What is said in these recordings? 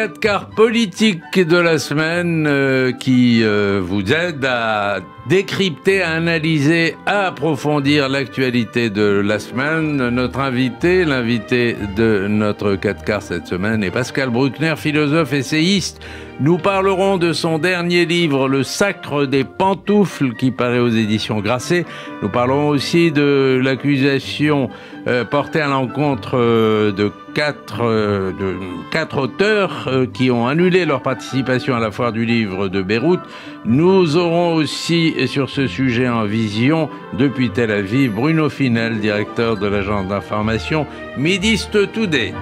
Quatre quarts politique de la semaine euh, qui euh, vous aide à décrypter, à analyser, à approfondir l'actualité de la semaine. Notre invité, l'invité de notre quatre quarts cette semaine est Pascal Bruckner, philosophe essayiste nous parlerons de son dernier livre, Le Sacre des Pantoufles, qui paraît aux éditions Grasset. Nous parlerons aussi de l'accusation euh, portée à l'encontre euh, de quatre, euh, de quatre auteurs qui ont annulé leur participation à la foire du livre de Beyrouth. Nous aurons aussi sur ce sujet en vision, depuis Tel Aviv, Bruno Finel, directeur de l'agence d'information Midist Today.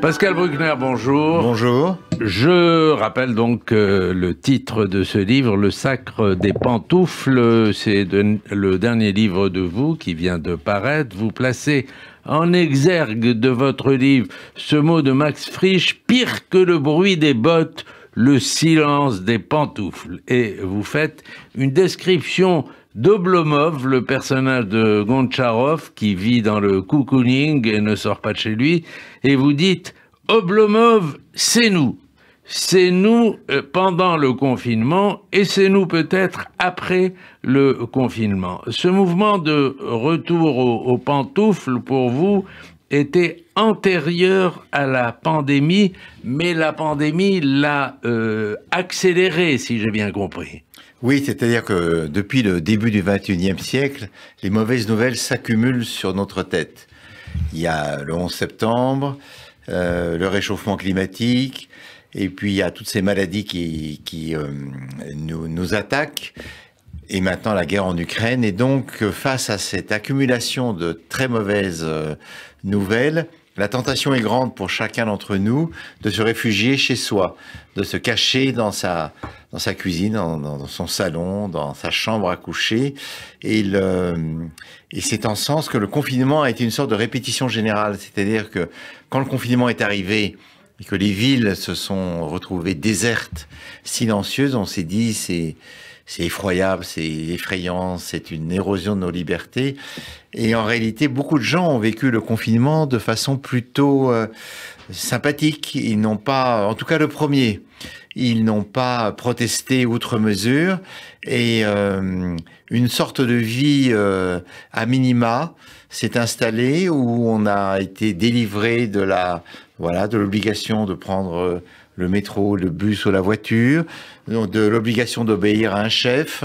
Pascal Bruckner, bonjour. Bonjour. Je rappelle donc euh, le titre de ce livre, Le Sacre des Pantoufles. C'est le dernier livre de vous qui vient de paraître. Vous placez en exergue de votre livre ce mot de Max Frisch, pire que le bruit des bottes, le silence des pantoufles. Et vous faites une description Doblomov, le personnage de Goncharov qui vit dans le cocooning et ne sort pas de chez lui, et vous dites Oblomov, oh, c'est nous. C'est nous euh, pendant le confinement et c'est nous peut-être après le confinement. Ce mouvement de retour aux, pantoufles, pour vous, était antérieur à la pandémie, mais la pandémie l'a euh, accéléré, si j'ai bien compris. Oui, c'est-à-dire que depuis le début du XXIe siècle, les mauvaises nouvelles s'accumulent sur notre tête. Il y a le 11 septembre, euh, le réchauffement climatique, et puis il y a toutes ces maladies qui, euh, nous attaquent, et maintenant la guerre en Ukraine. Et donc, face à cette accumulation de très mauvaises euh, nouvelles, la tentation est grande pour chacun d'entre nous de se réfugier chez soi, de se cacher dans sa, cuisine, dans, son salon, dans sa chambre à coucher. Et, et c'est en sens que le confinement a été une sorte de répétition générale. C'est-à-dire que quand le confinement est arrivé, et que les villes se sont retrouvées désertes, silencieuses, on s'est dit c'est c'est effroyable, c'est effrayant, c'est une érosion de nos libertés. Et en réalité, beaucoup de gens ont vécu le confinement de façon plutôt euh, sympathique. Ils n'ont pas, en tout cas le premier, ils n'ont pas protesté outre mesure et euh, une sorte de vie euh, à minima s'est installé, où on a été délivré de la voilà de l'obligation de prendre euh, le métro, le bus ou la voiture, de l'obligation d'obéir à un chef,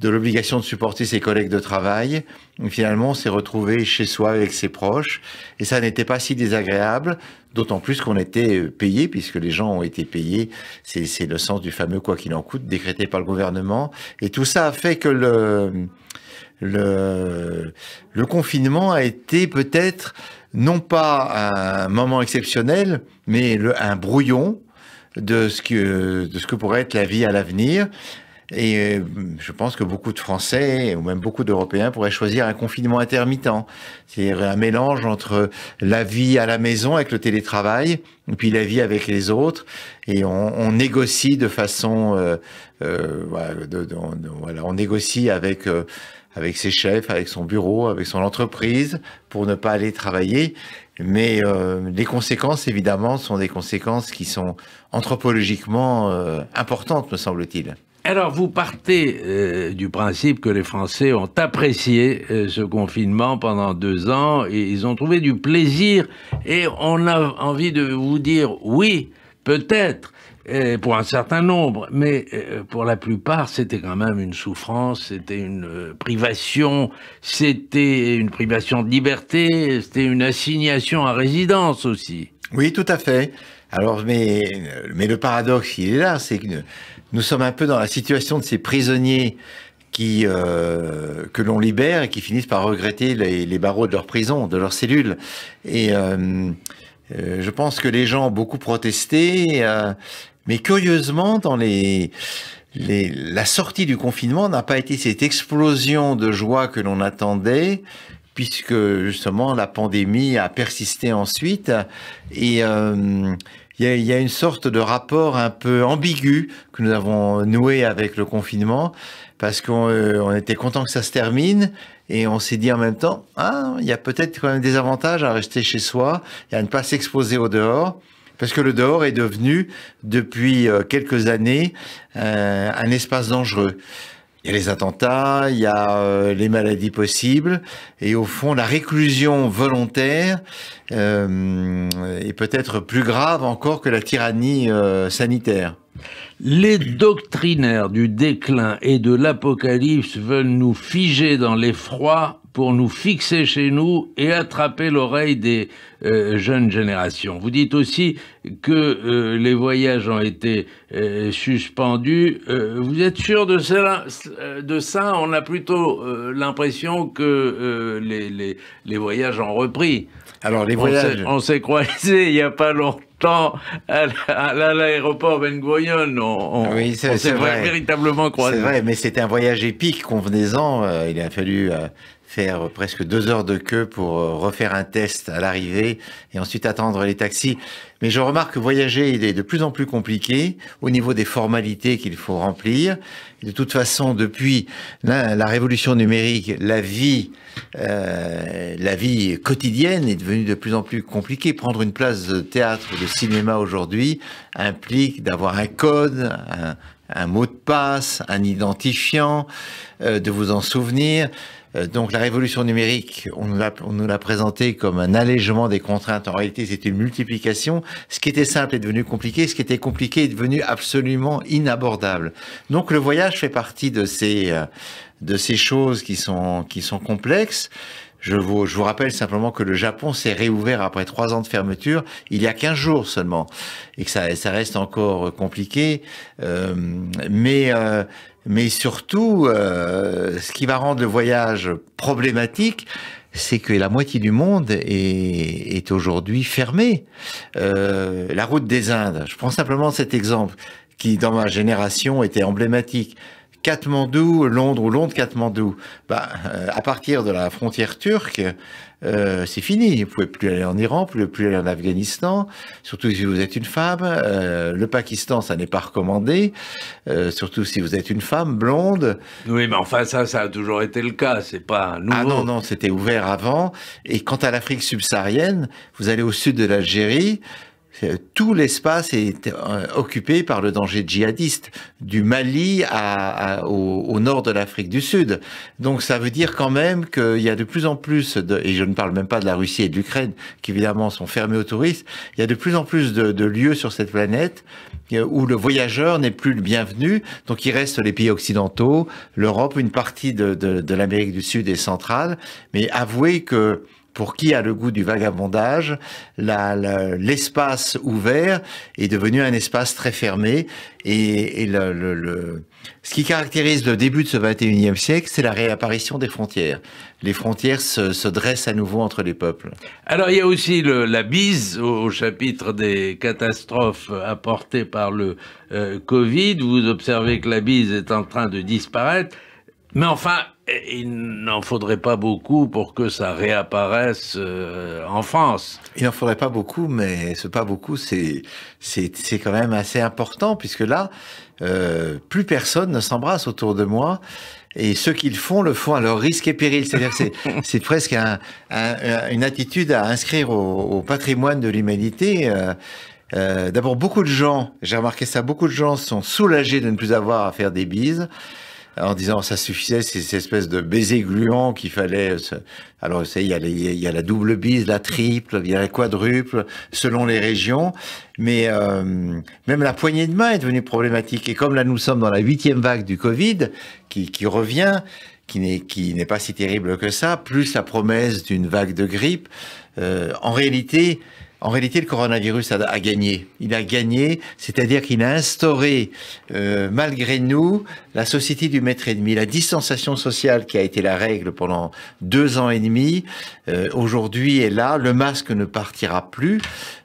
de l'obligation de supporter ses collègues de travail. finalement, on s'est retrouvé chez soi avec ses proches et ça n'était pas si désagréable, d'autant plus qu'on était payé, puisque les gens ont été payés. C'est le sens du fameux quoi qu'il en coûte décrété par le gouvernement. Et tout ça a fait que le le, le confinement a été peut-être non pas un moment exceptionnel, mais un brouillon de ce, que, de ce que pourrait être la vie à l'avenir. Et euh, je pense que beaucoup de Français, ou même beaucoup d'Européens, pourraient choisir un confinement intermittent. cest un mélange entre la vie à la maison avec le télétravail, et puis la vie avec les autres. Et on, négocie de façon... Euh, euh voilà, on, négocie avec... Euh, avec ses chefs, avec son bureau, avec son entreprise, pour ne pas aller travailler. Mais euh, les conséquences, évidemment, sont des conséquences qui sont anthropologiquement euh, importantes, me semble-t-il. Alors, vous partez euh, du principe que les Français ont apprécié ce confinement pendant deux ans et ils ont trouvé du plaisir et on a envie de vous dire oui, peut-être pour un certain nombre, mais euh, pour la plupart, c'était quand même une souffrance, c'était une euh, privation, c'était une privation de liberté, c'était une assignation à résidence aussi. Oui, tout à fait. Alors, mais, mais le paradoxe, il est là, c'est que nous sommes un peu dans la situation de ces prisonniers qui, euh, que l'on libère et qui finissent par regretter les, barreaux de leur prison, de leur cellule. Et je pense que les gens ont beaucoup protesté. Mais curieusement, dans la sortie du confinement n'a pas été cette explosion de joie que l'on attendait, puisque justement la pandémie a persisté ensuite. Et euh, il y, a, une sorte de rapport un peu ambigu que nous avons noué avec le confinement, parce qu'on euh, était content que ça se termine, et on s'est dit en même temps, ah, il y a peut-être quand même des avantages à rester chez soi et à ne pas s'exposer au dehors. Parce que le dehors est devenu, depuis euh, quelques années, euh, un espace dangereux. Il y a les attentats, il y a euh, les maladies possibles, et au fond, la réclusion volontaire est peut-être plus grave encore que la tyrannie sanitaire. Les doctrinaires du déclin et de l'apocalypse veulent nous figer dans l'effroi pour nous fixer chez nous et attraper l'oreille des euh, jeunes générations. Vous dites aussi que euh, les voyages ont été euh, suspendus. vous êtes sûr de, cela, de ça On a plutôt l'impression que les, voyages ont repris. Alors les voyages... On s'est croisés il n'y a pas longtemps à l'aéroport Ben Goyon oui, c'est vrai. véritablement croisé. C'est vrai, mais c'était un voyage épique, convenez-en. Euh, il a fallu euh, faire presque deux heures de queue pour euh, refaire un test à l'arrivée et ensuite attendre les taxis. Mais je remarque que voyager il est de plus en plus compliqué au niveau des formalités qu'il faut remplir. De toute façon, depuis la, révolution numérique, la vie, euh, la vie quotidienne est devenue de plus en plus compliquée. Prendre une place de théâtre ou de cinéma aujourd'hui implique d'avoir un code, un, mot de passe, un identifiant, euh, de vous en souvenir. Euh, donc la révolution numérique, on nous, l'a, on présenté comme un allègement des contraintes. En réalité, c'est une multiplication. Ce qui était simple est devenu compliqué. Ce qui était compliqué est devenu absolument inabordable. Donc le voyage fait partie de ces euh, de ces choses qui sont qui sont complexes. Je vous, je vous, rappelle simplement que le Japon s'est réouvert après trois ans de fermeture il y a 15 jours seulement et que ça, ça reste encore compliqué. Euh, mais mais surtout, euh, ce qui va rendre le voyage problématique, c'est que la moitié du monde est, aujourd'hui fermée. Euh, la route des Indes, je prends simplement cet exemple qui, dans ma génération, était emblématique. Katmandou, Londres ou Londres-Katmandou, bah, euh, à partir de la frontière turque, euh, c'est fini. Vous pouvez plus aller en Iran, vous pouvez plus aller en Afghanistan, surtout si vous êtes une femme. Euh, le Pakistan, ça n'est pas recommandé, surtout si vous êtes une femme blonde. Oui, mais enfin ça, ça a toujours été le cas. C'est pas nouveau. Ah non, non, c'était ouvert avant. Et quant à l'Afrique subsaharienne, vous allez au sud de l'Algérie. Euh, tout l'espace est euh, occupé par le danger djihadiste, du Mali au, nord de l'Afrique du Sud. Donc ça veut dire quand même qu'il y a de plus en plus, et je ne parle même pas de la Russie et de l'Ukraine, qui évidemment sont fermés aux touristes, il y a de plus en plus de, lieux sur cette planète euh, où le voyageur n'est plus le bienvenu. Donc il reste les pays occidentaux, l'Europe, une partie de, de l'Amérique du Sud et centrale. Mais avouez que pour qui a le goût du vagabondage, l'espace ouvert est devenu un espace très fermé. Et, le, ce qui caractérise le début de ce 21e siècle, c'est la réapparition des frontières. Les frontières se, dressent à nouveau entre les peuples. Alors il y a aussi la bise au, chapitre des catastrophes apportées par le euh, Covid. Vous observez que la bise est en train de disparaître. Mais enfin, il n'en faudrait pas beaucoup pour que ça réapparaisse euh, en France. Il n'en faudrait pas beaucoup, mais ce pas beaucoup, c'est quand même assez important, puisque là, euh, plus personne ne s'embrasse autour de moi. Et ceux qui le font, le font à leur risque et péril. C'est-à-dire c'est presque une attitude à inscrire au, patrimoine de l'humanité. Euh, d'abord, beaucoup de gens, j'ai remarqué ça, beaucoup de gens sont soulagés de ne plus avoir à faire des bises en disant ça suffisait, ces espèces de baisers gluants qu'il fallait. Alors, il y, a il y a la double bise, la triple, il y a la quadruple, selon les régions. Mais euh, même la poignée de main est devenue problématique. Et comme là, nous sommes dans la huitième vague du Covid, qui, qui revient, qui n'est pas si terrible que ça, plus la promesse d'une vague de grippe, euh, en réalité, en réalité, le coronavirus a, gagné. Il a gagné, c'est-à-dire qu'il a instauré, euh, malgré nous, la société du maître et demi. La distanciation sociale qui a été la règle pendant deux ans et demi, euh, aujourd'hui est là. Le masque ne partira plus.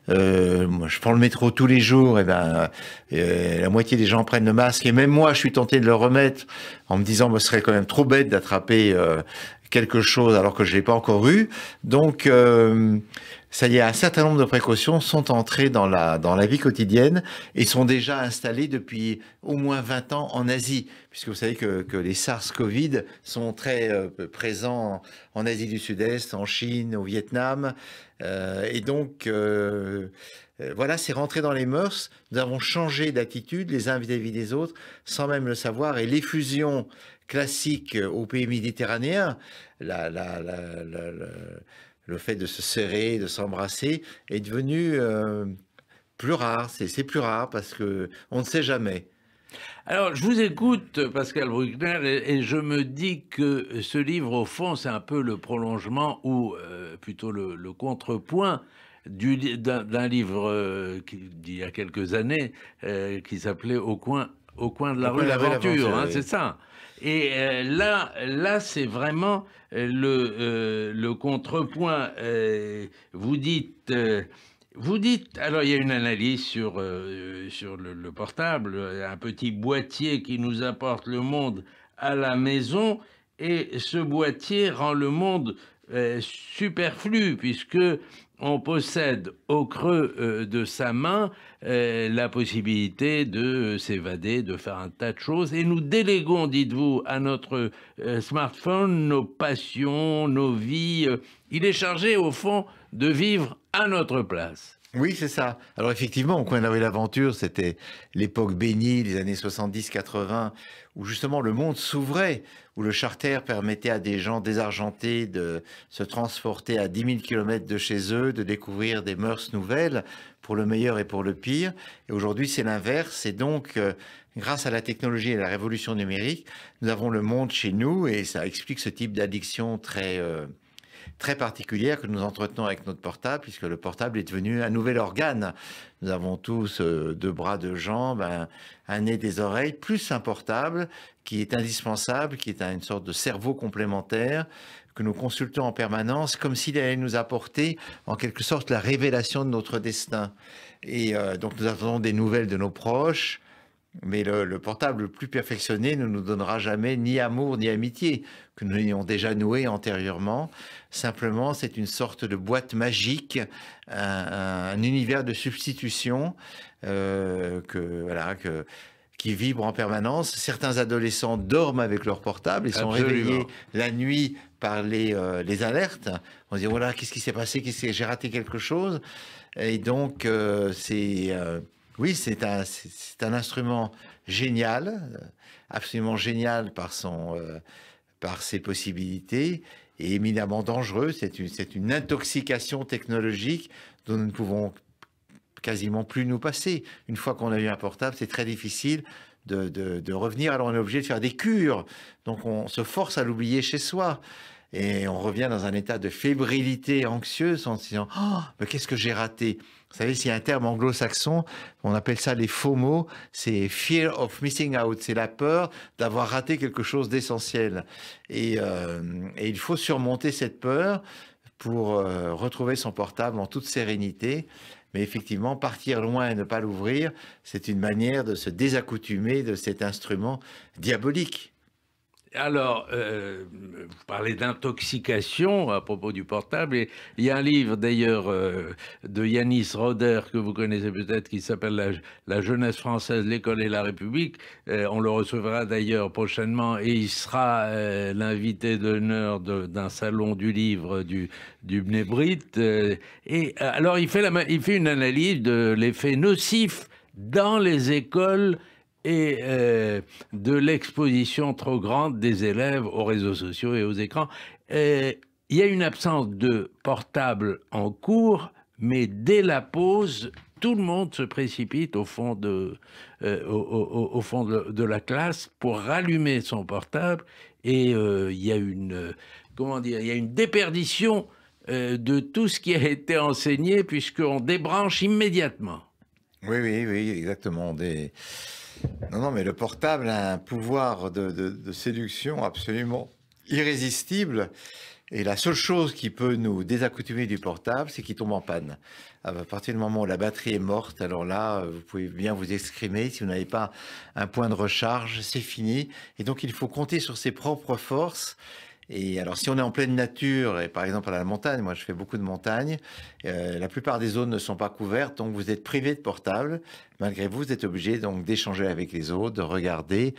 Euh, je prends le métro tous les jours, et ben euh, la moitié des gens prennent le masque. Et même moi, je suis tenté de le remettre en me disant, me ce serait quand même trop bête d'attraper euh, quelque chose alors que je l'ai pas encore eu. Donc euh, ça y est, un certain nombre de précautions sont entrées dans la, dans la vie quotidienne et sont déjà installées depuis au moins 20 ans en Asie, puisque vous savez que, que les SARS-Covid sont très euh, présents en Asie du Sud-Est, en Chine, au Vietnam. Euh, et donc, euh, voilà, c'est rentré dans les mœurs. Nous avons changé d'attitude les uns vis-à-vis des autres, sans même le savoir. Et l'effusion classique aux pays méditerranéens, la, la le fait de se serrer, de s'embrasser, est devenu euh, plus rare. C'est plus rare parce que on ne sait jamais. Alors, je vous écoute, Pascal Bruckner, et, je me dis que ce livre, au fond, c'est un peu le prolongement ou euh, plutôt le, contrepoint d'un livre euh, d'il y a quelques années qui s'appelait Au coin, au coin de la rue, l'aventure, hein, c'est ça. Et euh, là, là c'est vraiment euh, euh, le, contrepoint. vous dites. vous dites, alors il y a une analyse sur, sur le, portable, un petit boîtier qui nous apporte le monde à la maison, et ce boîtier rend le monde superflu, puisque on possède au creux euh, de sa main euh, la possibilité de euh, s'évader, de faire un tas de choses. Et nous déléguons, dites-vous, à notre smartphone nos passions, nos vies. Il est chargé, au fond, de vivre à notre place. Oui, c'est ça. Alors effectivement, au coin de l'aventure, c'était l'époque bénie, les années 70-80, où justement le monde s'ouvrait, où le charter permettait à des gens désargentés de se transporter à 10 000 km de chez eux, de découvrir des mœurs nouvelles, pour le meilleur et pour le pire. Et aujourd'hui, c'est l'inverse. Et donc, euh, grâce à la technologie et la révolution numérique, nous avons le monde chez nous, et ça explique ce type d'addiction très... Euh, très particulière que nous entretenons avec notre portable, puisque le portable est devenu un nouvel organe. Nous avons tous euh, deux bras, deux jambes, un, nez, des oreilles, plus un portable qui est indispensable, qui est une sorte de cerveau complémentaire que nous consultons en permanence, comme s'il allait nous apporter en quelque sorte la révélation de notre destin. Et euh, donc nous attendons des nouvelles de nos proches, mais le, le, portable plus perfectionné ne nous donnera jamais ni amour ni amitié que nous ayons déjà noué antérieurement. Simplement, c'est une sorte de boîte magique, un, univers de substitution euh, que voilà que qui vibre en permanence. Certains adolescents dorment avec leur portable Ils sont réveillés la nuit par les, euh, alertes. On se dit voilà, oh qu'est-ce qui s'est passé J'ai raté quelque chose. Et donc, euh, c'est oui, c'est un, instrument génial, absolument génial par, euh, ses possibilités et éminemment dangereux. C'est une, intoxication technologique dont nous ne pouvons quasiment plus nous passer. Une fois qu'on a eu un portable, c'est très difficile de, revenir. Alors on est obligé de faire des cures. Donc on se force à l'oublier chez soi et on revient dans un état de fébrilité anxieuse en se disant oh, mais qu'est-ce que j'ai raté Vous savez, s'il y a un terme anglo-saxon, on appelle ça les faux mots, c'est fear of missing out, c'est la peur d'avoir raté quelque chose d'essentiel. Et, euh, il faut surmonter cette peur pour euh, retrouver son portable en toute sérénité. Mais effectivement, partir loin et ne pas l'ouvrir, c'est une manière de se désaccoutumer de cet instrument diabolique. Alors, euh, vous parlez d'intoxication à propos du portable. il y a un livre d'ailleurs euh, de Yanis Roder que vous connaissez peut-être qui s'appelle la, jeunesse française, l'école et la République. Euh, on le recevra d'ailleurs prochainement et il sera l'invité d'honneur d'un salon du livre du, du et alors, il fait une analyse de l'effet nocif dans les écoles et euh, de l'exposition trop grande des élèves aux réseaux sociaux et aux écrans. Euh, il y a une absence de portable en cours, mais dès la pause, tout le monde se précipite au fond de, euh, au, fond de, la classe pour rallumer son portable et il y a une comment dire, il y a une déperdition de tout ce qui a été enseigné puisqu'on débranche immédiatement. Oui, oui, oui, exactement. Des non, non, mais le portable a un pouvoir de, séduction absolument irrésistible. Et la seule chose qui peut nous désaccoutumer du portable, c'est qu'il tombe en panne. À partir du moment où la batterie est morte, alors là, vous pouvez bien vous exprimer. Si vous n'avez pas un point de recharge, c'est fini. Et donc, il faut compter sur ses propres forces et alors, si on est en pleine nature, et par exemple à la montagne, moi je fais beaucoup de montagne, euh, la plupart des zones ne sont pas couvertes, donc vous êtes privé de portable. Malgré vous, vous êtes obligé donc d'échanger avec les autres, de regarder.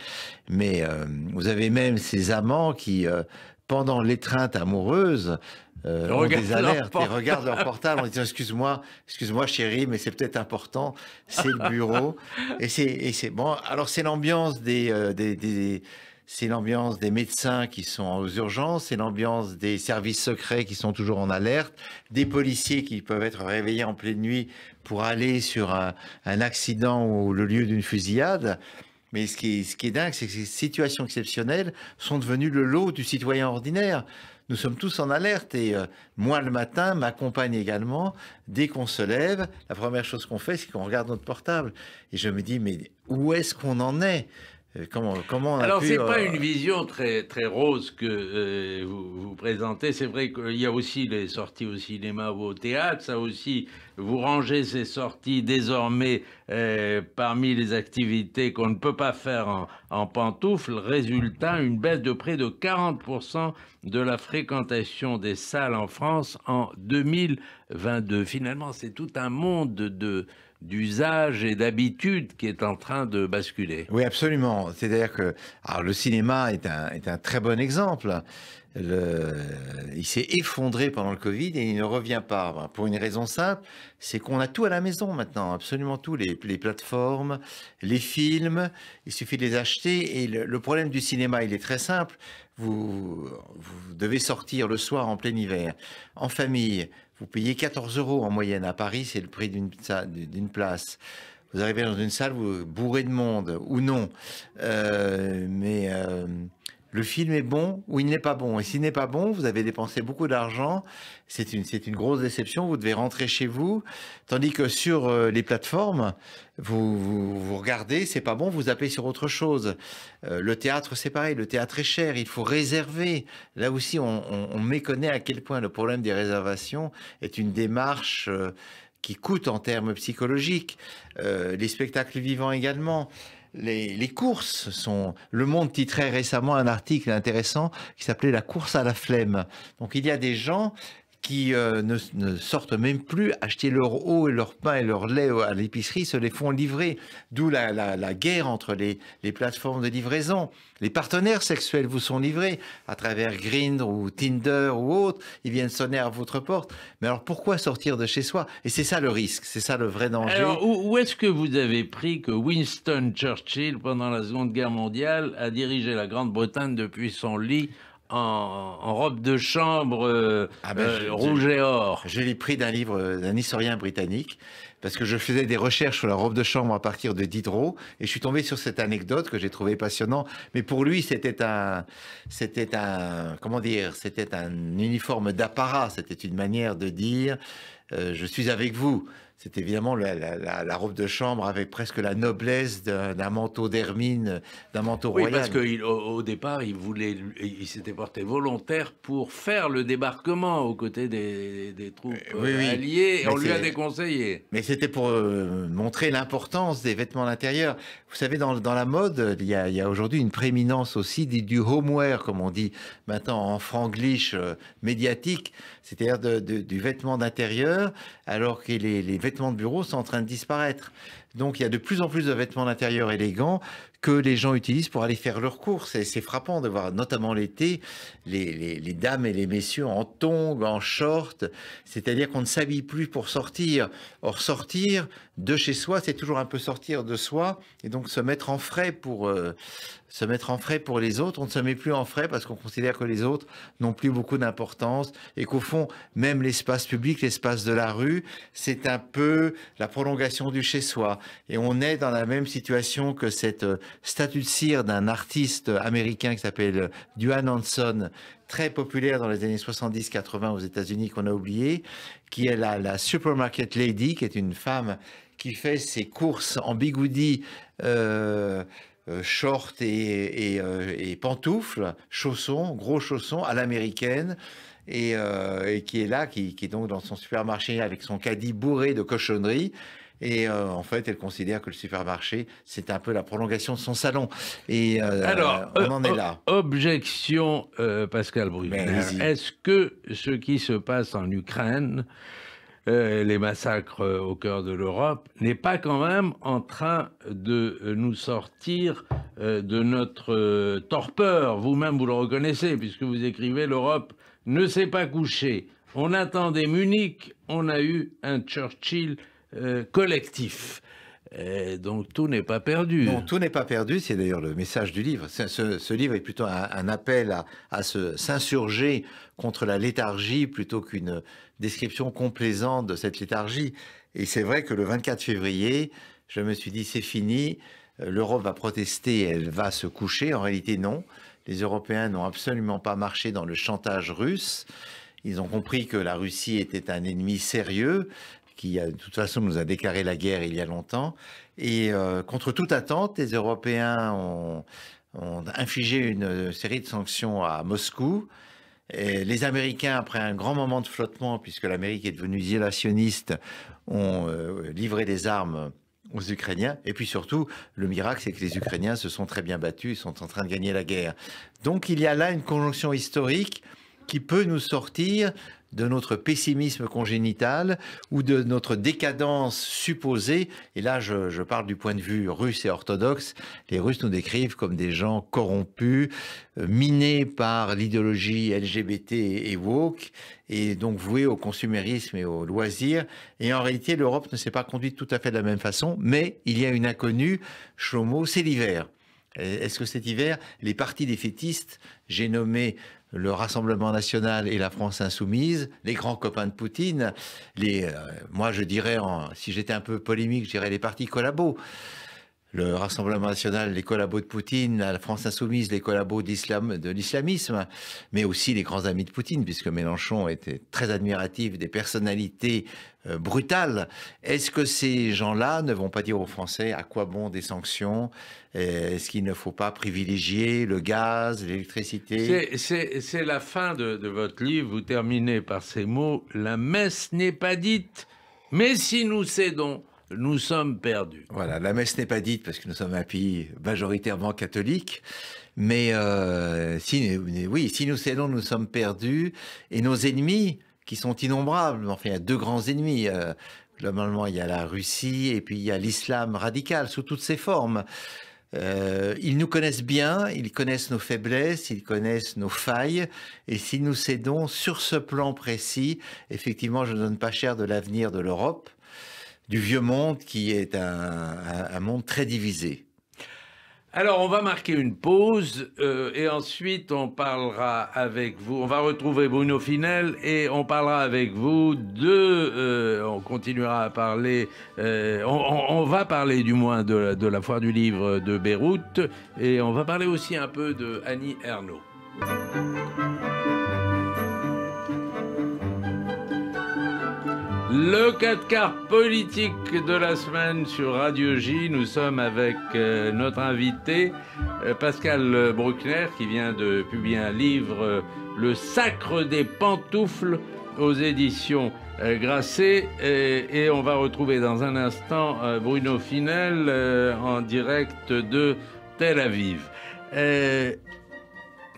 Mais euh, vous avez même ces amants qui, euh, pendant l'étreinte amoureuse, euh, ont des alertes et regardent leur portable en disant excuse-moi, excuse-moi chérie, mais c'est peut-être important, c'est le bureau. et c'est bon. Alors c'est l'ambiance des, c'est l'ambiance des médecins qui sont aux urgences, c'est l'ambiance des services secrets qui sont toujours en alerte, des policiers qui peuvent être réveillés en pleine nuit pour aller sur un, accident ou le lieu d'une fusillade. Mais ce qui est, ce qui est dingue, c'est que ces situations exceptionnelles sont devenues le lot du citoyen ordinaire. Nous sommes tous en alerte et euh, moi le matin, ma compagne également, dès qu'on se lève, la première chose qu'on fait, c'est qu'on regarde notre portable. Et je me dis, mais où est-ce qu'on en est alors, ce n'est pas euh, une vision très, très rose que euh, vous, présentez. C'est vrai qu'il y a aussi les sorties au cinéma ou au théâtre. Ça aussi, vous rangez ces sorties désormais euh, parmi les activités qu'on ne peut pas faire en, en pantoufles. Résultat, une baisse de près de 40% de la fréquentation des salles en France en 2022. Finalement, c'est tout un monde de, d'usage et d'habitude qui est en train de basculer. Oui, absolument. C'est-à-dire que le cinéma est un, très bon exemple. il s'est effondré pendant le Covid et il ne revient pas. Ben, pour une raison simple, c'est qu'on a tout à la maison maintenant, absolument tout, les, plateformes, les films, il suffit de les acheter. Et le, problème du cinéma, il est très simple. Vous, vous, devez sortir le soir en plein hiver, en famille, vous payez 14 euros en moyenne. À Paris, c'est le prix d'une place. Vous arrivez dans une salle vous, bourrez de monde, ou non. Euh, mais... Euh, le film est bon ou il n'est pas bon. Et s'il n'est pas bon, vous avez dépensé beaucoup d'argent, c'est une, grosse déception, vous devez rentrer chez vous. Tandis que sur euh, les plateformes, vous, vous, regardez, c'est pas bon, vous appelez sur autre chose. Euh, le théâtre, c'est pareil, le théâtre est cher, il faut réserver. Là aussi, on, méconnaît à quel point le problème des réservations est une démarche... Euh, qui coûte en termes psychologiques, les spectacles vivants également les, courses sont. Le Monde titrait récemment un article intéressant qui s'appelait La course à la flemme. Donc il y a des gens qui euh, ne, sortent même plus acheter leur eau et leur pain et leur lait à l'épicerie, se les font livrer. D'où la, guerre entre les, plateformes de livraison. Les partenaires sexuels vous sont livrés à travers Grindr ou Tinder ou autre. Ils viennent sonner à votre porte. Mais alors pourquoi sortir de chez soi Et c'est ça le risque, c'est ça le vrai danger. Alors où est-ce que vous avez pris que Winston Churchill, pendant la Seconde Guerre mondiale, a dirigé la Grande-Bretagne depuis son lit en, robe de chambre euh, ah ben, euh, rouge et or. Je l'ai pris d'un livre euh, d'un historien britannique parce que je faisais des recherches sur la robe de chambre à partir de Diderot et je suis tombé sur cette anecdote que j'ai trouvé passionnante. Mais pour lui, c'était un, c'était un, comment dire, c'était un uniforme d'apparat. C'était une manière de dire, je suis avec vous. C'était évidemment la, robe de chambre avec presque la noblesse d'un manteau d'hermine, d'un manteau royal. Oui, parce qu'au au départ, il, voulait, il s'était porté volontaire pour faire le débarquement aux côtés des, troupes euh, euh, alliées, on lui a déconseillé. Mais c'était pour euh, montrer l'importance des vêtements d'intérieur. Vous savez, dans, dans, la mode, il y a, aujourd'hui une prééminence aussi du, homeware, comme on dit maintenant en franglish médiatique, c'est-à-dire du vêtement d'intérieur, alors que les, les vêtements de bureau sont en train de disparaître. Donc il y a de plus en plus de vêtements d'intérieur élégants que les gens utilisent pour aller faire leurs courses. Et c'est frappant de voir, notamment l'été, les, dames et les messieurs en tongs, en short. C'est-à-dire qu'on ne s'habille plus pour sortir. Or, sortir de chez soi, c'est toujours un peu sortir de soi. Et donc, se mettre en frais pour, euh, se mettre en frais pour les autres. On ne se met plus en frais parce qu'on considère que les autres n'ont plus beaucoup d'importance et qu'au fond, même l'espace public, l'espace de la rue, c'est un peu la prolongation du chez soi. Et on est dans la même situation que cette euh, statut de cire d'un artiste américain qui s'appelle Duane Hanson, très populaire dans les années 70-80 aux États-Unis qu'on a oublié, qui est la, la Supermarket Lady, qui est une femme qui fait ses courses en bigoudi. Euh, euh, short euh, et, pantoufles, chaussons, gros chaussons à l'américaine, et, qui est là, qui, qui est donc dans son supermarché avec son caddie bourré de cochonneries, et euh, en fait, elle considère que le supermarché, c'est un peu la prolongation de son salon. Et euh, Alors, on euh, en est là. Objection, Pascal Brunet. Est-ce que ce qui se passe en Ukraine, les massacres au cœur de l'Europe, n'est pas quand même en train de nous sortir de notre torpeur Vous-même, vous le reconnaissez, puisque vous écrivez l'Europe ne s'est pas couchée. On attendait Munich, on a eu un Churchill euh, collectif. Eh, donc tout n'est pas perdu. Non, tout n'est pas perdu, c'est d'ailleurs le message du livre. Ce, livre est plutôt un, appel à, à s'insurger contre la léthargie plutôt qu'une description complaisante de cette léthargie. Et c'est vrai que le 24 février, je me suis dit c'est fini, euh, l'Europe va protester, elle va se coucher. En réalité, non. Les Européens n'ont absolument pas marché dans le chantage russe. Ils ont compris que la Russie était un ennemi sérieux, qui euh, de toute façon nous a déclaré la guerre il y a longtemps. Et euh, contre toute attente, les Européens ont, infligé une euh, série de sanctions à Moscou. Et les Américains, après un grand moment de flottement, puisque l'Amérique est devenue isolationniste, ont livré des armes aux Ukrainiens. Et puis surtout, le miracle, c'est que les Ukrainiens se sont très bien battus, ils sont en train de gagner la guerre. Donc il y a là une conjonction historique qui peut nous sortir de notre pessimisme congénital ou de notre décadence supposée. Et là, je, parle du point de vue russe et orthodoxe. Les Russes nous décrivent comme des gens corrompus, euh, minés par l'idéologie LGBT et woke, et donc voués au consumérisme et au loisir. Et en réalité, l'Europe ne s'est pas conduite tout à fait de la même façon, mais il y a une inconnue, Chomo, c'est l'hiver. Est-ce que cet hiver, les partis défaitistes, j'ai nommé le Rassemblement national et la France insoumise, les grands copains de Poutine, les, euh, moi je dirais, si j'étais un peu polémique, je dirais les partis collabos le Rassemblement national, les collabos de Poutine, la France insoumise, les collabos de l'islamisme, mais aussi les grands amis de Poutine, puisque Mélenchon était très admiratif des personnalités euh, brutales. Est-ce que ces gens-là ne vont pas dire aux Français à quoi bon des sanctions Est-ce qu'il ne faut pas privilégier le gaz, l'électricité C'est la fin de, de votre livre. Vous terminez par ces mots La messe n'est pas dite, mais si nous cédons nous sommes perdus. Voilà, la messe n'est pas dite parce que nous sommes un pays majoritairement catholique, mais euh, si, oui, si nous cédons, nous sommes perdus, et nos ennemis, qui sont innombrables, enfin, il y a deux grands ennemis. Euh, globalement, il y a la Russie et puis il y a l'islam radical sous toutes ses formes. Euh, ils nous connaissent bien, ils connaissent nos faiblesses, ils connaissent nos failles, et si nous cédons sur ce plan précis, effectivement, je ne donne pas cher de l'avenir de l'Europe, du vieux monde qui est un, monde très divisé. Alors, on va marquer une pause euh, et ensuite on parlera avec vous. On va retrouver Bruno Finel et on parlera avec vous de. Euh, on continuera à parler. Euh, on, va parler du moins de la, foire du livre de Beyrouth et on va parler aussi un peu de Annie Ernaux. Le 4 quarts politique de la semaine sur Radio J. Nous sommes avec euh, notre invité euh, Pascal Bruckner qui vient de publier un livre euh, Le sacre des pantoufles aux éditions Grasset. Et, on va retrouver dans un instant Bruno Finel en direct de Tel Aviv.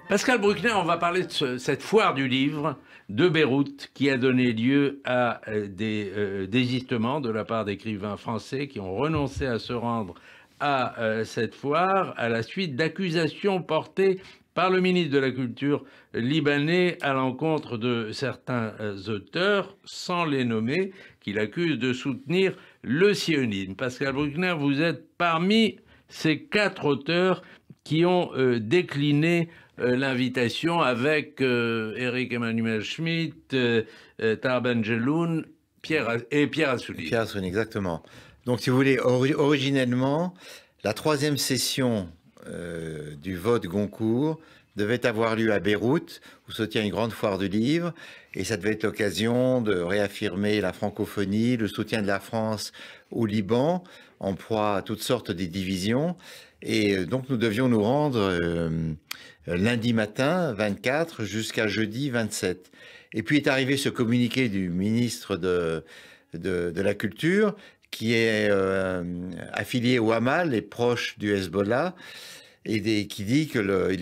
Pascal Bruckner, on va parler de cette foire du livre de Beyrouth qui a donné lieu à euh, des euh, désistements de la part d'écrivains français qui ont renoncé à se rendre à euh, cette foire à la suite d'accusations portées par le ministre de la Culture libanais à l'encontre de certains auteurs, sans les nommer, qu'il accuse de soutenir le sionisme. Pascal Bruckner, vous êtes parmi ces quatre auteurs qui ont décliné euh, l'invitation avec Eric euh, Emmanuel Schmitt, euh, Tarben Geloun Pierre, et Pierre Assouli. Pierre Assouli, exactement. Donc, si vous voulez, originellement, la troisième session du vote Goncourt devait avoir lieu à Beyrouth, où se tient une grande foire du livre, et ça devait être l'occasion de réaffirmer la francophonie, le soutien de la France au Liban, en proie à toutes sortes de divisions. Et donc nous devions nous rendre lundi matin 24 jusqu'à jeudi 27. Et puis est arrivé ce communiqué du ministre de, de, la Culture qui est euh, affilié au Hamas, les proches du Hezbollah et des, qui dit que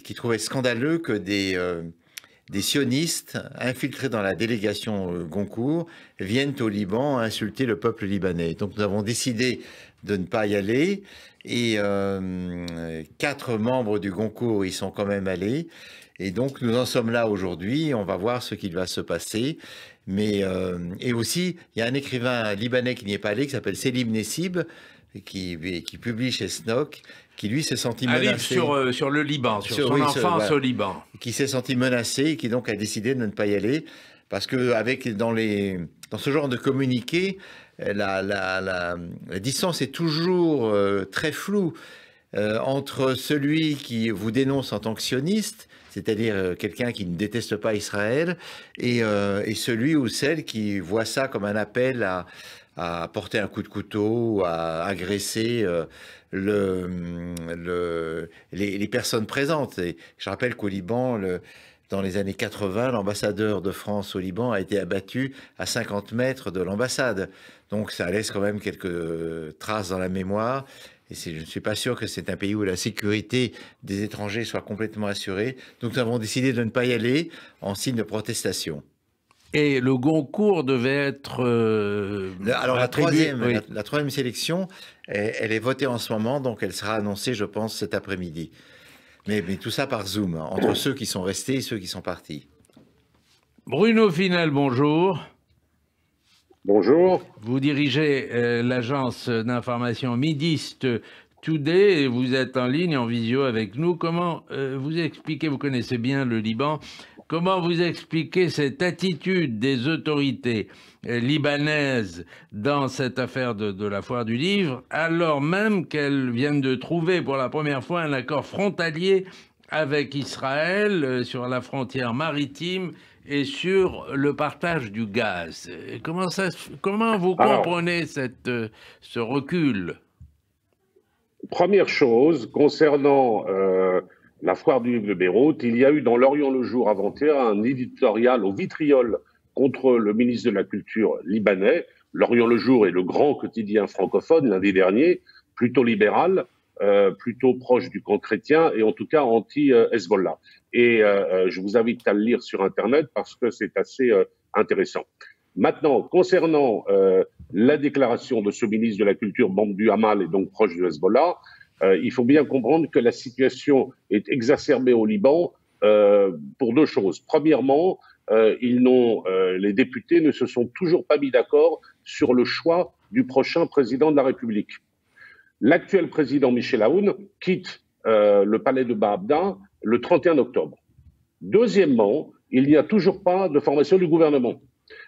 qui trouvait scandaleux que des, euh, des sionistes infiltrés dans la délégation euh, Goncourt viennent au Liban insulter le peuple libanais. Donc nous avons décidé de ne pas y aller et euh, quatre membres du Goncourt y sont quand même allés. Et donc nous en sommes là aujourd'hui, on va voir ce qu'il va se passer. Mais, euh, et aussi, il y a un écrivain libanais qui n'y est pas allé, qui s'appelle Selim Nessib, qui, publie chez Snock, qui lui s'est senti ah menacé. sur, euh, sur le Liban, sur, son enfance au Liban. Qui s'est senti menacé et qui donc a décidé de ne pas y aller. Parce que avec, dans, les, dans ce genre de communiqué, euh, la, la, distance est toujours euh, très floue entre celui qui vous dénonce en tant que sioniste, c'est-à-dire quelqu'un qui ne déteste pas Israël, et celui ou celle qui voit ça comme un appel à, à porter un coup de couteau, à agresser euh, mm, les, personnes présentes. Et je rappelle qu'au Liban, dans les années 80, l'ambassadeur de France au Liban a été abattu à 50 mètres de l'ambassade. Donc ça laisse quand même quelques traces dans la mémoire. Et je ne suis pas sûr que c'est un pays où la sécurité des étrangers soit complètement assurée. Donc nous avons décidé de ne pas y aller en signe de protestation. Et le Goncourt devait être. Euh, alors, la troisième, la, troisième, sélection, elle, est votée en ce moment, donc elle sera annoncée, je pense, cet après-midi. Mais, mais, tout ça par Zoom, hein, entre ceux qui sont restés et ceux qui sont partis. Bruno Final, bonjour. Bonjour. Vous dirigez euh, l'agence d'information Midiste Today. Vous êtes en ligne, en visio avec nous. Comment euh, vous expliquez, vous connaissez bien le Liban, comment vous expliquez cette attitude des autorités euh, libanaises dans cette affaire de, la foire du livre, alors même qu'elles viennent de trouver pour la première fois un accord frontalier avec Israël euh, sur la frontière maritime et sur le partage du gaz. Comment, vous comprenez cette, ce recul première chose, concernant euh, la foire du livre de Beyrouth, il y a eu dans L'Orient le jour avant-hier un éditorial au vitriol contre le ministre de la Culture libanais. L'Orient le jour est le grand quotidien francophone, lundi dernier, plutôt libéral, euh, plutôt proche du camp chrétien et en tout cas anti-Hezbollah. Et euh, je vous invite à le lire sur Internet parce que c'est assez intéressant. Maintenant, concernant euh, la déclaration de ce ministre de la Culture, membre du Hamal et donc proche du Hezbollah, euh, il faut bien comprendre que la situation est exacerbée au Liban euh, pour deux choses. Premièrement, ils n'ont, les députés ne se sont toujours pas mis d'accord sur le choix du prochain président de la République. L'actuel président Michel Aoun quitte le palais de Baabda le 31 octobre. Deuxièmement, il n'y a toujours pas de formation du gouvernement.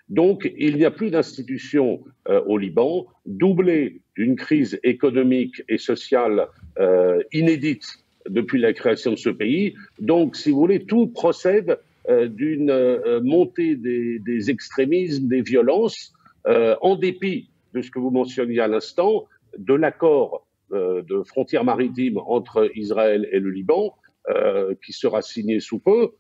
Donc, il n'y a plus d'institution euh, au Liban, doublée d'une crise économique et sociale euh, inédite depuis la création de ce pays. Donc, si vous voulez, tout procède euh, d'une montée des, extrémismes, des violences, en dépit de ce que vous mentionniez à l'instant, de l'accord de frontières maritimes entre Israël et le Liban, qui sera signé sous peu.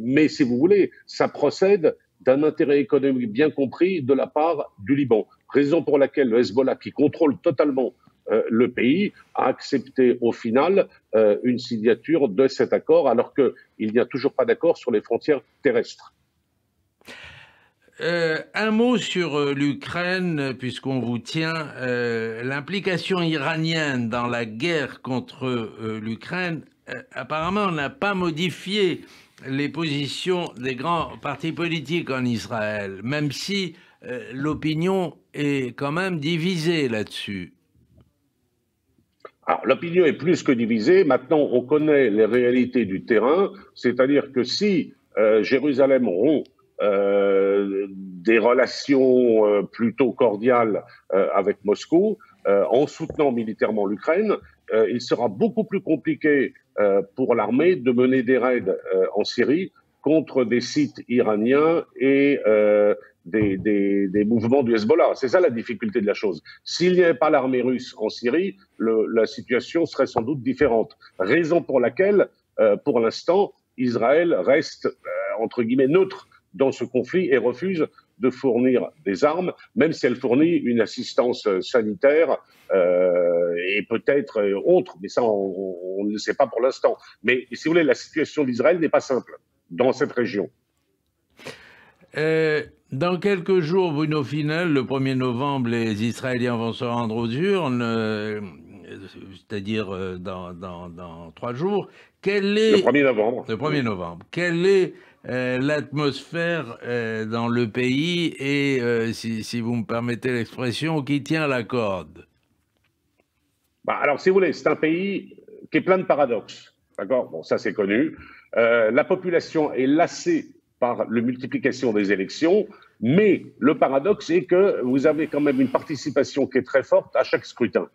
mais si vous voulez, ça procède d'un intérêt économique bien compris de la part du Liban. Raison pour laquelle le Hezbollah, qui contrôle totalement euh, le pays, a accepté au final euh, une signature de cet accord, alors qu'il n'y a toujours pas d'accord sur les frontières terrestres. Euh, un mot sur l'Ukraine, puisqu'on vous tient. L'implication iranienne dans la guerre contre l'Ukraine, apparemment, n'a pas modifié les positions des grands partis politiques en Israël, même si euh, l'opinion est quand même divisée là-dessus. Ah, l'opinion est plus que divisée. Maintenant, on connaît les réalités du terrain, c'est-à-dire que si euh, Jérusalem rompt euh, des relations plutôt cordiales avec Moscou, euh, en soutenant militairement l'Ukraine, euh, il sera beaucoup plus compliqué euh, pour l'armée de mener des raids en Syrie contre des sites iraniens et des, mouvements du Hezbollah. C'est ça la difficulté de la chose. S'il n'y avait pas l'armée russe en Syrie, la situation serait sans doute différente. Raison pour laquelle, pour l'instant, Israël reste, entre guillemets, neutre dans ce conflit et refuse de fournir des armes, même si elle fournit une assistance euh, sanitaire euh, et peut-être euh, autre, mais ça on, ne le sait pas pour l'instant. Mais si vous voulez, la situation d'Israël n'est pas simple dans cette région. dans quelques jours, Bruno Final, le 1er novembre, les Israéliens vont se rendre aux urnes, c'est-à-dire dans, trois jours. Quel est, le 1er novembre. Le 1er novembre. Quel est euh, l'atmosphère euh, dans le pays et, euh, si, vous me permettez l'expression, qui tient la corde bah, Alors, si vous voulez, c'est un pays qui est plein de paradoxes. D'accord Bon, ça, c'est connu. la population est lassée par la multiplication des élections, mais le paradoxe est que vous avez quand même une participation qui est très forte à chaque scrutin.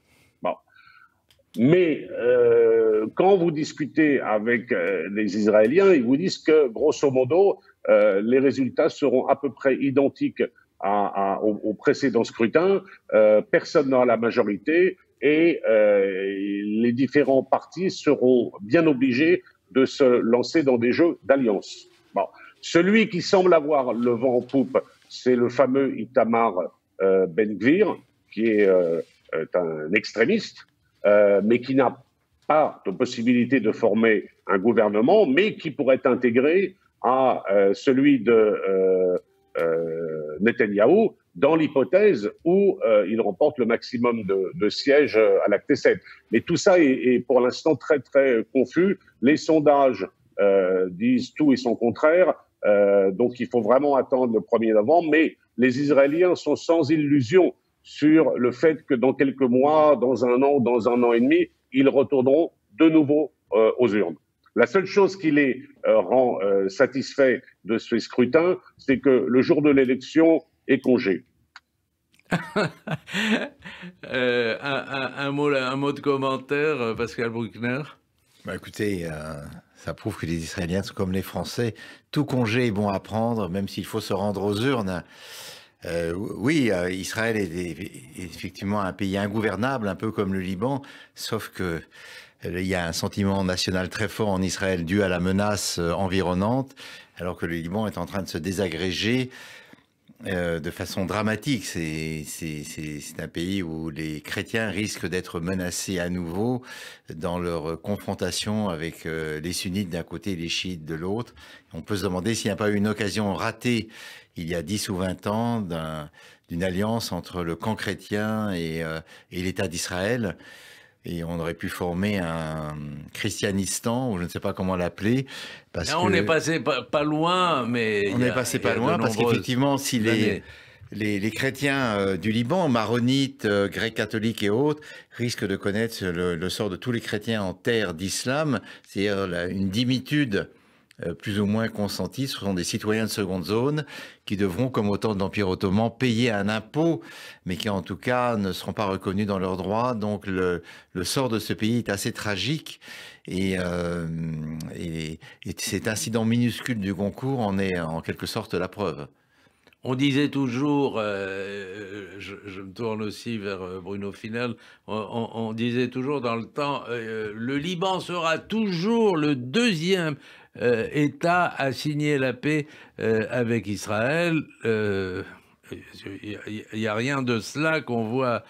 Mais euh, quand vous discutez avec euh, les Israéliens, ils vous disent que, grosso modo, euh, les résultats seront à peu près identiques à, à, au, précédent scrutin. Euh, personne n'aura la majorité et euh, les différents partis seront bien obligés de se lancer dans des jeux d'alliance. Bon. Celui qui semble avoir le vent en poupe, c'est le fameux Itamar Ben-Gvir, qui est, est un extrémiste, euh, mais qui n'a pas de possibilité de former un gouvernement, mais qui pourrait intégrer à euh, celui de euh, Netanyahu dans l'hypothèse où il remporte le maximum de, sièges à l'acte 7. Mais tout ça est, pour l'instant très très confus. Les sondages disent tout et son contraire. donc il faut vraiment attendre le 1er novembre, mais les Israéliens sont sans illusion sur le fait que dans quelques mois, dans un an, dans un an et demi, ils retourneront de nouveau euh, aux urnes. La seule chose qui les euh, rend euh, satisfaits de ce scrutin, c'est que le jour de l'élection est congé. un, un, mot, un mot de commentaire, Pascal Bruckner bah, Écoutez, ça prouve que les Israéliens sont comme les Français. Tout congé est bon à prendre, même s'il faut se rendre aux urnes. Euh, oui, euh, Israël est, effectivement un pays ingouvernable, un peu comme le Liban, sauf que euh, il y a un sentiment national très fort en Israël dû à la menace environnante, alors que le Liban est en train de se désagréger de façon dramatique. C'est un pays où les chrétiens risquent d'être menacés à nouveau dans leur confrontation avec les sunnites d'un côté et les chiites de l'autre. On peut se demander s'il n'y a pas eu une occasion ratée il y a 10 ou 20 ans d'une alliance entre le camp chrétien euh, et, l'État d'Israël. Et on aurait pu former un christianistan, ou je ne sais pas comment l'appeler. Parce on n'est passé pas, loin, mais... On n'est passé pas loin, parce qu'effectivement, si les, chrétiens euh, du Liban, maronites, euh, grecs catholiques et autres, risquent de connaître le, le, sort de tous les chrétiens en terre d'islam, c'est-à-dire une dimitude euh, plus ou moins consentis. Ce sont des citoyens de seconde zone qui devront, comme autant de l'Empire ottoman, payer un impôt, mais qui en tout cas ne seront pas reconnus dans leurs droits. Donc le, sort de ce pays est assez tragique. Et, euh, cet incident minuscule du concours en est en quelque sorte la preuve. On disait toujours, euh, je, me tourne aussi vers Bruno Finel, on, disait toujours dans le temps, le Liban sera toujours le deuxième, euh, État a signé la paix euh, avec Israël. Il euh, n'y a, rien de cela qu'on voit,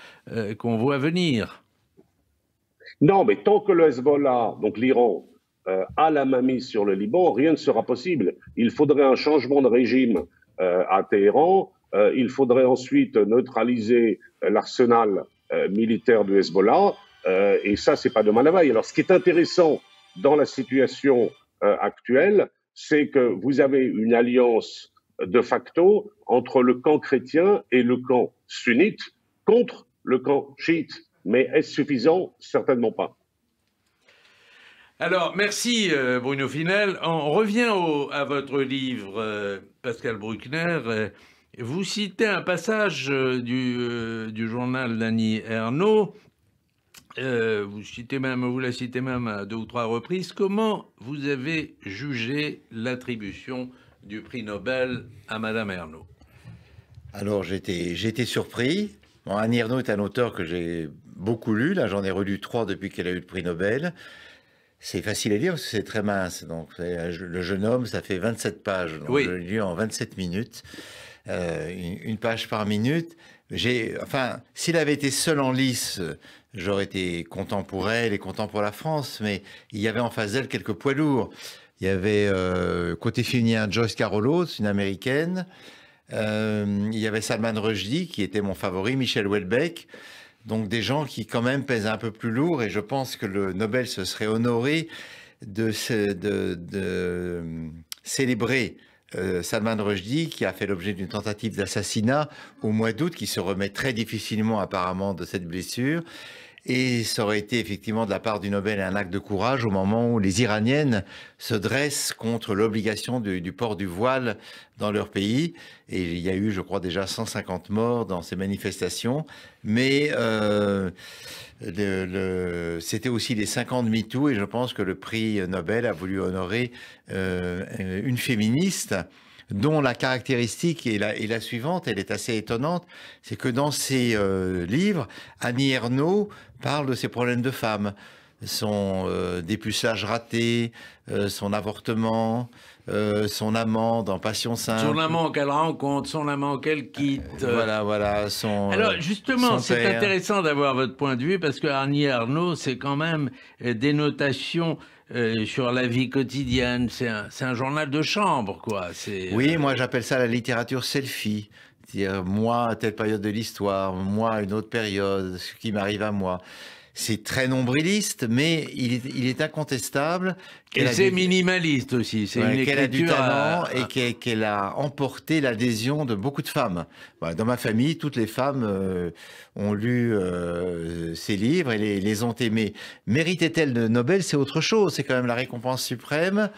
qu'on voit venir. Non, mais tant que le Hezbollah, donc l'Iran, a la mamie sur le Liban, rien ne sera possible. Il faudrait un changement de régime à Téhéran. il faudrait ensuite neutraliser l'arsenal militaire du Hezbollah. et ça, c'est pas de à Alors, ce qui est intéressant dans la situation euh, actuel, c'est que vous avez une alliance de facto entre le camp chrétien et le camp sunnite contre le camp chiite. Mais est-ce suffisant Certainement pas. Alors, merci euh, Bruno Finel. On revient à votre livre, euh, Pascal Bruckner. vous citez un passage du, journal d'Annie Ernaux euh, vous, citez même, vous la citez même à deux ou trois reprises, comment vous avez jugé l'attribution du prix Nobel à Madame Ernaud Alors j'étais surpris. Bon, Annie Ernaud est un auteur que j'ai beaucoup lu, là j'en ai relu trois depuis qu'elle a eu le prix Nobel. C'est facile à lire parce que c'est très mince. Donc, euh, le jeune homme, ça fait 27 pages. oui. Je l'ai lu en 27 minutes, euh, une, une page par minute. J'ai Enfin, s'il avait été seul en lice, J'aurais été content pour elle et content pour la France, mais il y avait en face d'elle quelques poids lourds. Il y avait euh, côté finien Joyce Carolo, une américaine. Euh, il y avait Salman Rushdie, qui était mon favori, Michel Welbeck Donc des gens qui quand même pèsent un peu plus lourd et je pense que le Nobel se serait honoré de, de, euh, célébrer Salman Rushdie qui a fait l'objet d'une tentative d'assassinat au mois d'août qui se remet très difficilement apparemment de cette blessure et ça aurait été effectivement de la part du Nobel un acte de courage au moment où les Iraniennes se dressent contre l'obligation du, port du voile dans leur pays. Et il y a eu, je crois, déjà 150 morts dans ces manifestations. Mais euh, c'était aussi les 50 MeToo et je pense que le prix Nobel a voulu honorer euh, une féministe dont la caractéristique est la, suivante, elle est assez étonnante, c'est que dans ses euh, livres, Annie Ernaux parle de ses problèmes de femme, son euh, raté, euh, son avortement, euh, son amant dans Passion Sainte. Son amant qu'elle rencontre, son amant qu'elle quitte. voilà, voilà. Son, Alors justement, c'est intéressant d'avoir votre point de vue parce que Annie Arnaud, c'est quand même des notations euh, sur la vie quotidienne. C'est un, journal de chambre, quoi. Euh, oui, moi j'appelle ça la littérature selfie. moi à telle période de l'histoire, moi une autre période, ce qui m'arrive à moi c'est très nombriliste, mais il est, incontestable. qu'elle est minimaliste aussi. C'est qu'elle a du talent et ah. qu'elle a emporté l'adhésion de beaucoup de femmes. Bah, dans ma famille, toutes les femmes euh, ont lu ses euh, livres et les, ont aimés. Méritait-elle de Nobel C'est autre chose. C'est quand même la récompense suprême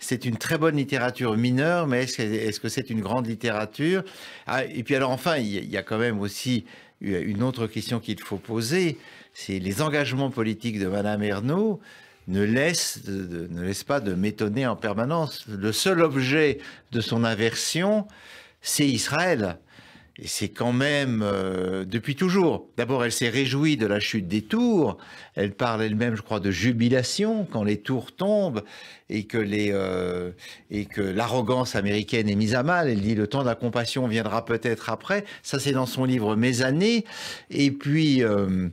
c'est une très bonne littérature mineure, mais est-ce que c'est une grande littérature ah, Et puis alors enfin, il y, a quand même aussi euh, une autre question qu'il faut poser, c'est les engagements politiques de Madame Ernaud ne laissent, ne pas de m'étonner en permanence. Le seul objet de son aversion, c'est Israël. Et c'est quand même euh, depuis toujours. D'abord, elle s'est réjouie de la chute des tours. Elle parle elle-même, je crois, de jubilation quand les tours tombent et que les euh, et que l'arrogance américaine est mise à mal. Elle dit le temps de la compassion viendra peut-être après. Ça, c'est dans son livre Mes années. Et puis. Euh,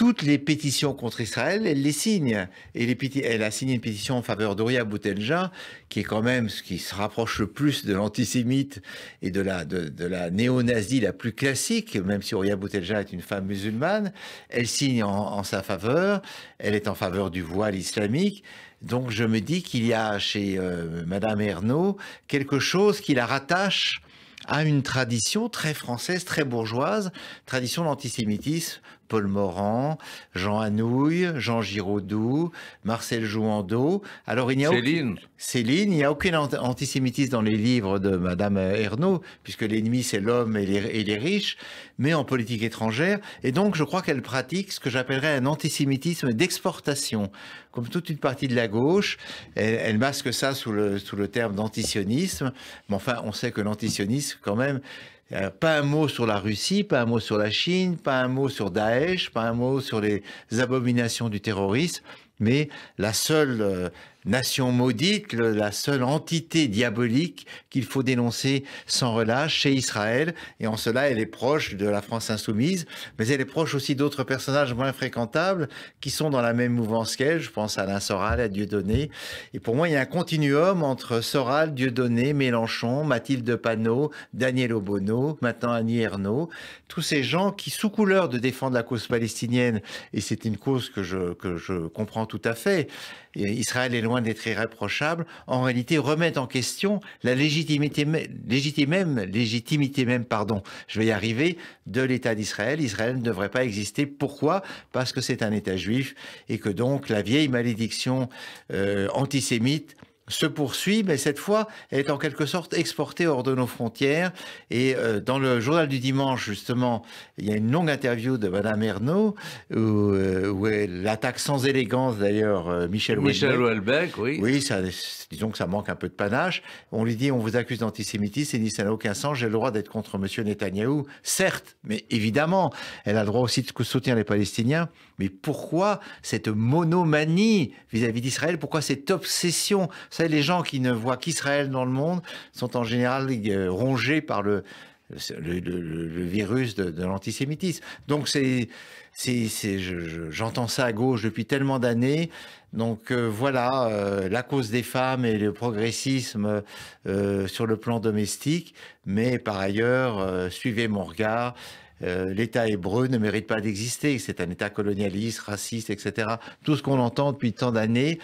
toutes les pétitions contre Israël, elle les signe. Et les elle a signé une pétition en faveur d'Oria Boutelja, qui est quand même ce qui se rapproche le plus de l'antisémite et de la, de, la néo-nazie la plus classique, même si Ouria Boutelja est une femme musulmane. Elle signe en, sa faveur, elle est en faveur du voile islamique. Donc je me dis qu'il y a chez euh, Madame Ernaud quelque chose qui la rattache à une tradition très française, très bourgeoise, tradition d'antisémitisme Paul Morand, Jean Anouilh, Jean Giraudoux, Marcel Jouandeau. Alors il n'y a Céline. Aucune... Céline, il n'y a aucun antisémitisme dans les livres de Madame Ernaud, puisque l'ennemi c'est l'homme et, les, riches, mais en politique étrangère. Et donc je crois qu'elle pratique ce que j'appellerais un antisémitisme d'exportation. Comme toute une partie de la gauche, elle, masque ça sous le, sous le terme d'antisionisme. Mais enfin, on sait que l'antisionisme, quand même, euh, pas un mot sur la Russie, pas un mot sur la Chine, pas un mot sur Daesh, pas un mot sur les abominations du terrorisme. Mais la seule, euh, nation maudite, la seule entité diabolique qu'il faut dénoncer sans relâche chez Israël. Et en cela, elle est proche de la France insoumise, mais elle est proche aussi d'autres personnages moins fréquentables qui sont dans la même mouvance qu'elle. Je pense à Alain Soral, à Dieudonné. Et pour moi, il y a un continuum entre Soral, Dieudonné, Mélenchon, Mathilde Panot, Daniel Obono, maintenant Annie Ernaud. Tous ces gens qui, sous couleur de défendre la cause palestinienne, et c'est une cause que je comprends tout à fait, euh, Israël est loin d'être irréprochable, en réalité remettent en question la légitimité, même, légitimité même, pardon, je vais y arriver, de l'État d'Israël. Israël ne devrait pas exister. Pourquoi Parce que c'est un État juif et que donc la vieille malédiction euh, antisémite se poursuit, mais cette fois elle est en quelque sorte exportée hors de nos frontières. Et euh, dans le journal du dimanche, justement, il y a une longue interview de Madame Ernaud, où, euh, elle attaque sans élégance d'ailleurs euh, Michel Michel oui. Oui, ça, disons que ça manque un peu de panache. On lui dit, on vous accuse d'antisémitisme, et dit, ça n'a aucun sens, j'ai le droit d'être contre Monsieur Netanyahou. Certes, mais évidemment, elle a le droit aussi de soutenir les Palestiniens. Mais pourquoi cette monomanie vis-à-vis d'Israël Pourquoi cette obsession les gens qui ne voient qu'Israël dans le monde sont en général euh, rongés par le, virus de, l'antisémitisme. Donc c'est, j'entends ça à gauche depuis tellement d'années. Donc euh, voilà, euh, la cause des femmes et le progressisme sur le plan domestique. Mais par ailleurs, suivez mon regard euh, l'État hébreu ne mérite pas d'exister, c'est un État colonialiste, raciste, etc. Tout ce qu'on entend depuis tant d'années.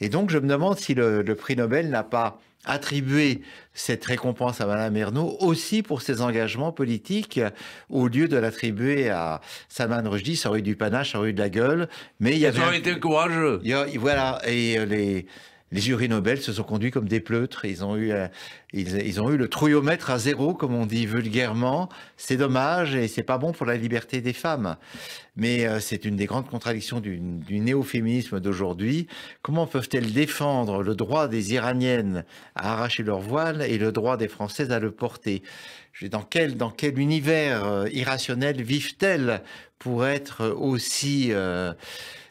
Et donc je me demande si le, prix Nobel n'a pas attribué cette récompense à Madame Ernaud aussi pour ses engagements politiques euh, au lieu de l'attribuer à Salman Rushdie. Ça aurait eu du panache, ça aurait de la gueule, mais il y avait. été courageux. Il y voilà, et euh, les, les jurys Nobel se sont conduits comme des pleutres. Ils ont eu, euh, ils, ont eu le trouillomètre à zéro, comme on dit vulgairement. C'est dommage et c'est pas bon pour la liberté des femmes. Mais euh, c'est une des grandes contradictions du, néo-féminisme d'aujourd'hui. Comment peuvent-elles défendre le droit des Iraniennes à arracher leur voile et le droit des Françaises à le porter dans quel, univers euh, irrationnel vivent-elles pour être aussi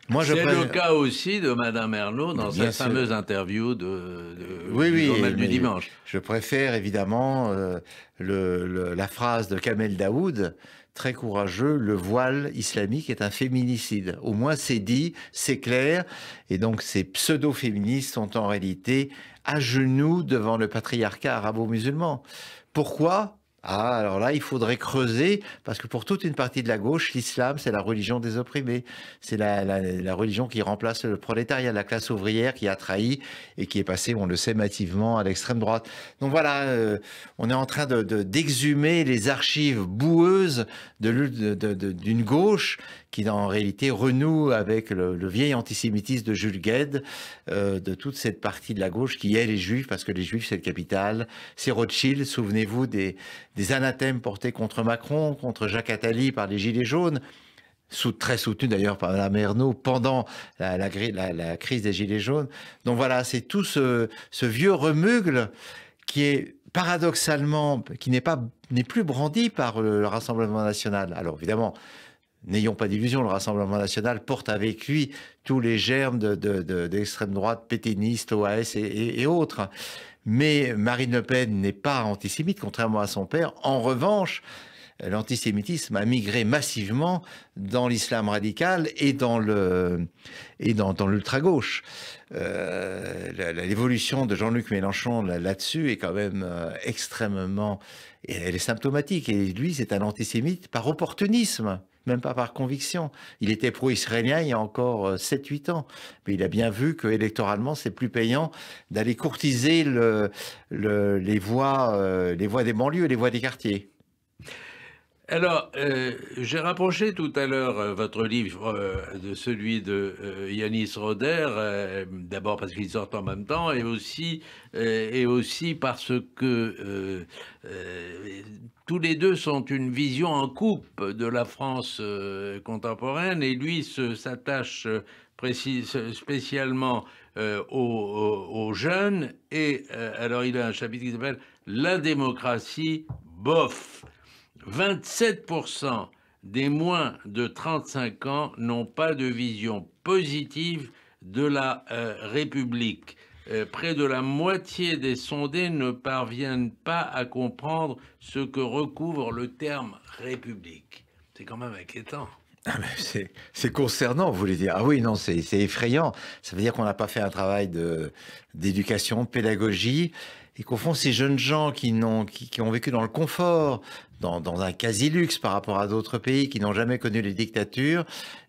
moi, je c'est le cas aussi de Madame Ernaud dans sa fameuse interview de, du journal du dimanche. Je préfère évidemment euh, le, la phrase de Kamel Daoud, très courageux, le voile islamique est un féminicide. Au moins c'est dit, c'est clair, et donc ces pseudo-féministes sont en réalité à genoux devant le patriarcat arabo-musulman. Pourquoi ah, alors là, il faudrait creuser, parce que pour toute une partie de la gauche, l'islam, c'est la religion des opprimés. C'est la, religion qui remplace le prolétariat, la classe ouvrière qui a trahi et qui est passé, on le sait massivement, à l'extrême droite. Donc voilà, euh, on est en train d'exhumer de, d'exhumer les archives boueuses d'une de, de, gauche qui en réalité renoue avec le, vieil antisémitisme de Jules Gued, euh, de toute cette partie de la gauche qui est les Juifs, parce que les Juifs c'est le capital, c'est Rothschild, souvenez-vous des, anathèmes portés contre Macron, contre Jacques Attali par les Gilets jaunes, très soutenu d'ailleurs par Mme Ernaud pendant la, crise des Gilets jaunes. Donc voilà, c'est tout ce, ce, vieux remugle qui est paradoxalement, qui n'est plus brandi par le Rassemblement national. Alors évidemment, n'ayons pas d'illusion, le Rassemblement national porte avec lui tous les germes d'extrême droite, pétiniste, OAS et, autres. Mais Marine Le Pen n'est pas antisémite, contrairement à son père. En revanche, l'antisémitisme a migré massivement dans l'islam radical et dans le et dans, l'ultra-gauche. Euh, l'évolution de Jean-Luc Mélenchon là-dessus est quand même euh, extrêmement... Elle est symptomatique. Et lui, c'est un antisémite par opportunisme même pas par conviction. Il était pro-israélien il y a encore 7-8 euh, ans, mais il a bien vu que c'est plus payant d'aller courtiser les, voix euh, les des banlieues, les voies des quartiers. Alors, euh, j'ai rapproché tout à l'heure euh, votre livre euh, de celui de Yanis Roder, d'abord parce qu'ils sortent en même temps, et aussi, parce que tous les deux sont une vision en coupe de la France contemporaine, et lui s'attache spécialement aux, jeunes. Et alors, il a un chapitre qui s'appelle La démocratie bof. 27% des moins de 35 ans n'ont pas de vision positive de la euh, République. Euh, près de la moitié des sondés ne parviennent pas à comprendre ce que recouvre le terme République. C'est quand même inquiétant. Ah, c'est concernant, vous voulez dire. Ah oui, non, c'est effrayant. Ça veut dire qu'on n'a pas fait un travail d'éducation, pédagogie et qu'au fond, ces jeunes gens qui ont, vécu dans le confort, dans, un quasi-luxe par rapport à d'autres pays qui n'ont jamais connu les dictatures,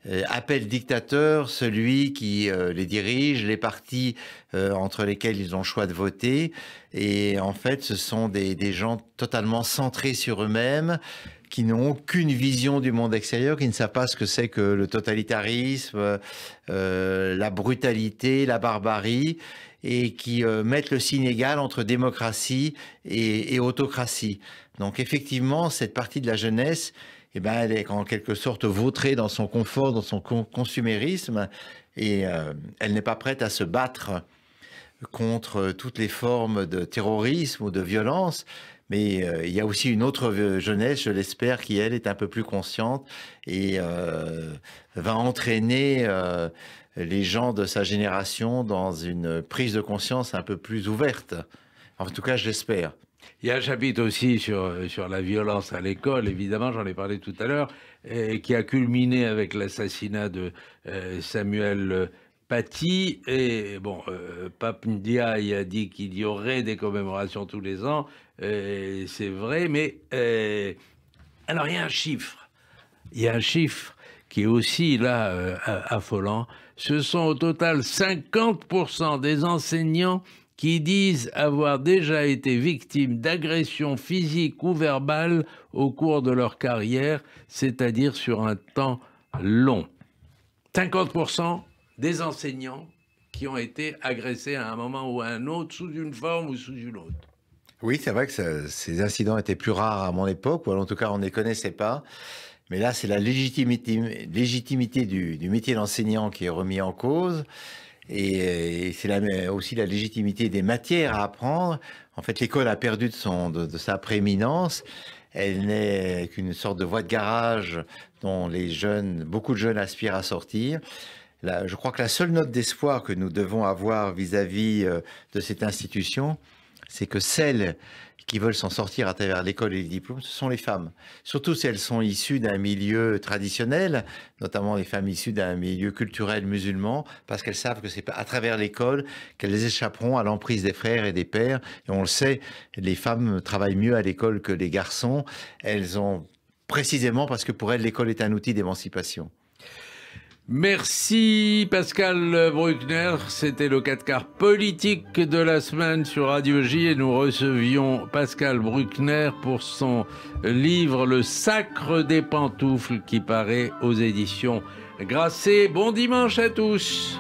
euh, appellent « dictateur celui qui euh, les dirige, les partis euh, entre lesquels ils ont le choix de voter. Et en fait, ce sont des gens totalement centrés sur eux-mêmes, qui n'ont aucune vision du monde extérieur, qui ne savent pas ce que c'est que le totalitarisme, la brutalité, la barbarie et qui euh, mettent le signe égal entre démocratie et, autocratie. Donc effectivement, cette partie de la jeunesse, eh ben, elle est en quelque sorte vautrée dans son confort, dans son consumérisme, et euh, elle n'est pas prête à se battre contre euh, toutes les formes de terrorisme ou de violence. Mais il y a aussi une autre jeunesse, je l'espère, qui, elle, est un peu plus consciente et va entraîner les gens de sa génération dans une prise de conscience un peu plus ouverte. En tout cas, j'espère. Il y a un chapitre aussi sur, la violence à l'école, évidemment, j'en ai parlé tout à l'heure, euh, qui a culminé avec l'assassinat de euh, Samuel Paty. Et bon, euh, Pape a dit qu'il y aurait des commémorations tous les ans, c'est vrai, mais alors il y a un chiffre, il y a un chiffre qui est aussi là affolant, ce sont au total 50% des enseignants qui disent avoir déjà été victimes d'agressions physiques ou verbales au cours de leur carrière, c'est-à-dire sur un temps long. 50% des enseignants qui ont été agressés à un moment ou à un autre, sous une forme ou sous une autre. Oui, c'est vrai que ces incidents étaient plus rares à mon époque, ou en tout cas on ne les connaissait pas. Mais là, c'est la légitimité, du, métier d'enseignant qui est remis en cause. Et, euh, c'est aussi la légitimité des matières à apprendre. En fait, l'école a perdu de, son, de, sa prééminence. Elle n'est qu'une sorte de voie de garage dont les jeunes, beaucoup de jeunes aspirent à sortir. Là, je crois que la seule note d'espoir que nous devons avoir vis-à-vis -vis euh, de cette institution, c'est que celle qui veulent s'en sortir à travers l'école et les diplômes, ce sont les femmes. Surtout si elles sont issues d'un milieu traditionnel, notamment les femmes issues d'un milieu culturel musulman, parce qu'elles savent que c'est à travers l'école qu'elles échapperont à l'emprise des frères et des pères. Et on le sait, les femmes travaillent mieux à l'école que les garçons. Elles ont précisément parce que pour elles, l'école est un outil d'émancipation. Merci Pascal Bruckner, c'était le 4 quarts politique de la semaine sur Radio J et nous recevions Pascal Bruckner pour son livre Le sacre des pantoufles qui paraît aux éditions Grasset. Bon dimanche à tous.